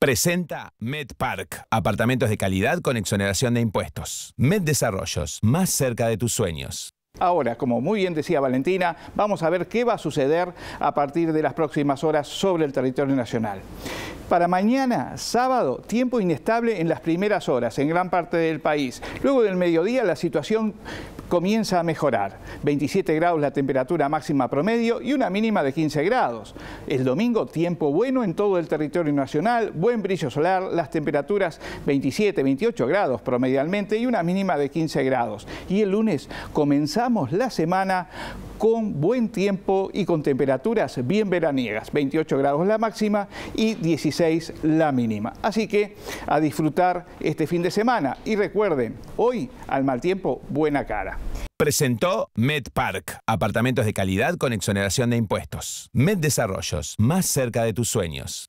Presenta MedPark, apartamentos de calidad con exoneración de impuestos. Med Desarrollos, más cerca de tus sueños. Ahora, como muy bien decía Valentina, vamos a ver qué va a suceder a partir de las próximas horas sobre el territorio nacional. Para mañana, sábado, tiempo inestable en las primeras horas en gran parte del país. Luego del mediodía la situación comienza a mejorar. 27 grados la temperatura máxima promedio y una mínima de 15 grados. El domingo tiempo bueno en todo el territorio nacional, buen brillo solar, las temperaturas 27, 28 grados promedialmente y una mínima de 15 grados. Y el lunes comenzamos la semana con buen tiempo y con temperaturas bien veraniegas, 28 grados la máxima y 16 la mínima. Así que a disfrutar este fin de semana y recuerden, hoy al mal tiempo buena cara. Presentó MedPark, apartamentos de calidad con exoneración de impuestos. Med Desarrollos, más cerca de tus sueños.